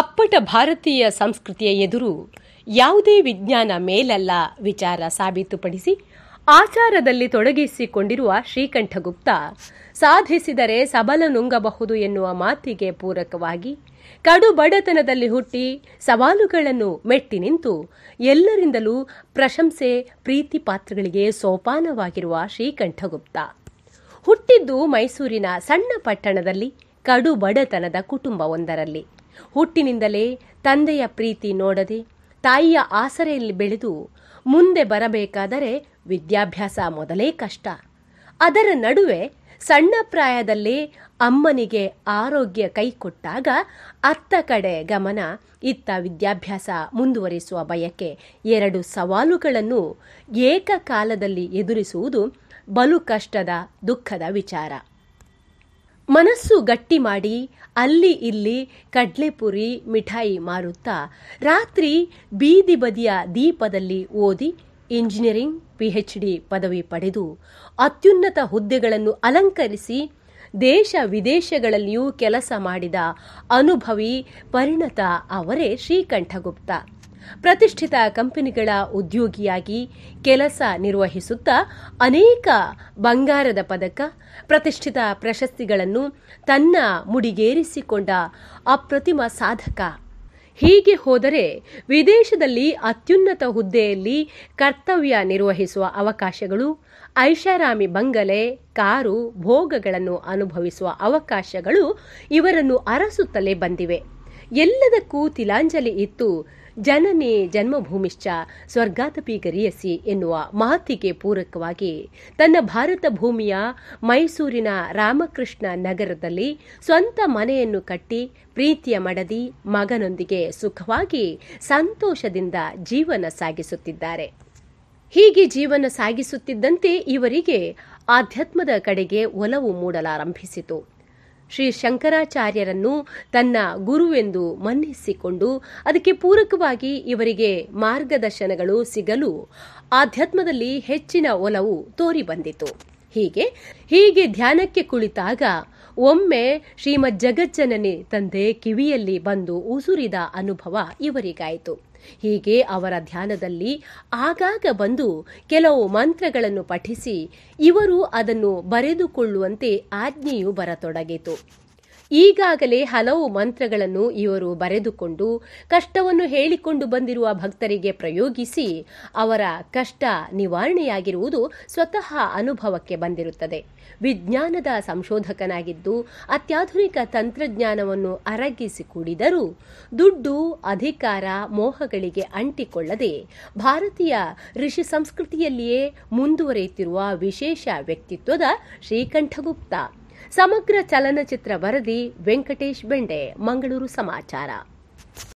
ಅಪ್ಪಟ ಭಾರತೀಯ ಸಂಸ್ಕೃತಿಯ ಎದುರು ಯಾವುದೇ ವಿಜ್ಞಾನ ಮೇಲಲ್ಲ ವಿಚಾರ ಸಾಬೀತುಪಡಿಸಿ ಆಚಾರದಲ್ಲಿ ತೊಡಗಿಸಿಕೊಂಡಿರುವ ಶ್ರೀಕಂಠಗುಪ್ತ ಸಾಧಿಸಿದರೆ ಸಬಲ ನುಂಗಬಹುದು ಎನ್ನುವ ಮಾತಿಗೆ ಪೂರಕವಾಗಿ ಕಡು ಬಡತನದಲ್ಲಿ ಹುಟ್ಟಿ ಸವಾಲುಗಳನ್ನು ಮೆಟ್ಟಿ ನಿಂತು ಎಲ್ಲರಿಂದಲೂ ಪ್ರಶಂಸೆ ಪ್ರೀತಿ ಪಾತ್ರಗಳಿಗೆ ಸೋಪಾನವಾಗಿರುವ ಶ್ರೀಕಂಠಗುಪ್ತ ಹುಟ್ಟಿದ್ದು ಮೈಸೂರಿನ ಸಣ್ಣ ಪಟ್ಟಣದಲ್ಲಿ ಕಡು ಬಡತನದ ಕುಟುಂಬವೊಂದರಲ್ಲಿ ಹುಟ್ಟಿನಿಂದಲೇ ತಂದೆಯ ಪ್ರೀತಿ ನೋಡದೆ ತಾಯಿಯ ಆಸರೆಯಲ್ಲಿ ಬೆಳೆದು ಮುಂದೆ ಬರಬೇಕಾದರೆ ವಿದ್ಯಾಭ್ಯಾಸ ಮೊದಲೇ ಕಷ್ಟ ಅದರ ನಡುವೆ ಸಣ್ಣ ಪ್ರಾಯದಲ್ಲೇ ಅಮ್ಮನಿಗೆ ಆರೋಗ್ಯ ಕೈಕೊಟ್ಟಾಗ ಅತ್ತ ಕಡೆ ಗಮನ ಇತ್ತ ವಿದ್ಯಾಭ್ಯಾಸ ಮುಂದುವರಿಸುವ ಬಯಕೆ ಎರಡು ಸವಾಲುಗಳನ್ನು ಏಕಕಾಲದಲ್ಲಿ ಎದುರಿಸುವುದು ಬಲು ಕಷ್ಟದ ದುಃಖದ ವಿಚಾರ ಮನಸ್ಸು ಗಟ್ಟಿ ಮಾಡಿ ಅಲ್ಲಿ ಇಲ್ಲಿ ಕಡ್ಲೆಪುರಿ ಮಿಠಾಯಿ ಮಾರುತ್ತಾ ರಾತ್ರಿ ಬೀದಿ ಬದಿಯ ದೀಪದಲ್ಲಿ ಓದಿ ಇಂಜಿನಿಯರಿಂಗ್ ಪಿಎಚ್ ಡಿ ಪದವಿ ಪಡೆದು ಅತ್ಯುನ್ನತ ಹುದ್ದೆಗಳನ್ನು ಅಲಂಕರಿಸಿ ದೇಶ ವಿದೇಶಗಳಲ್ಲಿಯೂ ಕೆಲಸ ಮಾಡಿದ ಅನುಭವಿ ಪರಿಣತ ಅವರೇ ಶ್ರೀಕಂಠಗುಪ್ತ ಪ್ರತಿಷ್ಠಿತ ಕಂಪನಿಗಳ ಉದ್ಯೋಗಿಯಾಗಿ ಕೆಲಸ ನಿರ್ವಹಿಸುತ್ತಾ ಅನೇಕ ಬಂಗಾರದ ಪದಕ ಪ್ರತಿಷ್ಠಿತ ಪ್ರಶಸ್ತಿಗಳನ್ನು ತನ್ನ ಮುಡಿಗೇರಿಸಿಕೊಂಡ ಅಪ್ರತಿಮ ಸಾಧಕ ಹೀಗೆ ಹೋದರೆ ವಿದೇಶದಲ್ಲಿ ಅತ್ಯುನ್ನತ ಹುದ್ದೆಯಲ್ಲಿ ಕರ್ತವ್ಯ ನಿರ್ವಹಿಸುವ ಅವಕಾಶಗಳು ಐಷಾರಾಮಿ ಬಂಗಲೆ ಕಾರು ಭೋಗಗಳನ್ನು ಅನುಭವಿಸುವ ಅವಕಾಶಗಳು ಇವರನ್ನು ಅರಸುತ್ತಲೇ ಬಂದಿವೆ ಎಲ್ಲದಕ್ಕೂ ತಿಲಾಂಜಲಿ ಇತ್ತು ಜನನಿ ಜನ್ಮಭೂಮಿಶ್ಚ ಸ್ವರ್ಗಾತಪಿ ಗರಿಯಸಿ ಎನ್ನುವ ಮಹತ್ತಿಗೆ ಪೂರಕವಾಗಿ ತನ್ನ ಭಾರತ ಭೂಮಿಯ ಮೈಸೂರಿನ ರಾಮಕೃಷ್ಣ ನಗರದಲ್ಲಿ ಸ್ವಂತ ಮನೆಯನ್ನು ಕಟ್ಟಿ ಪ್ರೀತಿಯ ಮಡದಿ ಮಗನೊಂದಿಗೆ ಸುಖವಾಗಿ ಸಂತೋಷದಿಂದ ಜೀವನ ಸಾಗಿಸುತ್ತಿದ್ದಾರೆ ಹೀಗೆ ಜೀವನ ಸಾಗಿಸುತ್ತಿದ್ದಂತೆ ಇವರಿಗೆ ಆಧ್ಯಾತ್ಮದ ಕಡೆಗೆ ಒಲವು ಮೂಡಲಾರಂಭಿಸಿತು ಶ್ರೀ ಶಂಕರಾಚಾರ್ಯರನ್ನು ತನ್ನ ಗುರುವೆಂದು ಮನ್ನಿಸಿಕೊಂಡು ಅದಕ್ಕೆ ಪೂರಕವಾಗಿ ಇವರಿಗೆ ಮಾರ್ಗದರ್ಶನಗಳು ಸಿಗಲು ಆಧ್ಯಾತ್ಮದಲ್ಲಿ ಹೆಚ್ಚಿನ ಒಲವು ತೋರಿಬಂದಿತು ಹೀಗೆ ಹೀಗೆ ಧ್ಯಾನಕ್ಕೆ ಕುಳಿತಾಗ ಒಮ್ಮೆ ಶ್ರೀಮದ್ ಜಗಜ್ಜನನಿ ತಂದೆ ಕಿವಿಯಲ್ಲಿ ಬಂದು ಉಸುರಿದ ಅನುಭವ ಇವರಿಗಾಯಿತು ಹೀಗೆ ಅವರ ಧ್ಯಾನದಲ್ಲಿ ಆಗಾಗ ಬಂದು ಕೆಲವು ಮಂತ್ರಗಳನ್ನು ಪಠಿಸಿ ಇವರು ಅದನ್ನು ಬರೆದುಕೊಳ್ಳುವಂತೆ ಆಜ್ಞೆಯು ಬರತೊಡಗಿತು ಈಗಾಗಲೇ ಹಲವು ಮಂತ್ರಗಳನ್ನು ಇವರು ಬರೆದುಕೊಂಡು ಕಷ್ಟವನ್ನು ಹೇಳಿಕೊಂಡು ಬಂದಿರುವ ಭಕ್ತರಿಗೆ ಪ್ರಯೋಗಿಸಿ ಅವರ ಕಷ್ಟ ನಿವಾರಣೆಯಾಗಿರುವುದು ಸ್ವತಃ ಅನುಭವಕ್ಕೆ ಬಂದಿರುತ್ತದೆ ವಿಜ್ಞಾನದ ಸಂಶೋಧಕನಾಗಿದ್ದು ಅತ್ಯಾಧುನಿಕ ತಂತ್ರಜ್ಞಾನವನ್ನು ಅರಗಿಸಿ ಕೂಡಿದರೂ ದುಡ್ಡು ಅಧಿಕಾರ ಮೋಹಗಳಿಗೆ ಅಂಟಿಕೊಳ್ಳದೆ ಭಾರತೀಯ ಋಷಿ ಸಂಸ್ಕೃತಿಯಲ್ಲಿಯೇ ಮುಂದುವರಿಯುತ್ತಿರುವ ವಿಶೇಷ ವ್ಯಕ್ತಿತ್ವದ ಶ್ರೀಕಂಠಗುಪ್ತ ಸಮಗ್ರ ಚಲನಚಿತ್ರ ವರದಿ ವೆಂಕಟೇಶ್ ಬೆಂಡೆ ಮಂಗಳೂರು ಸಮಾಚಾರ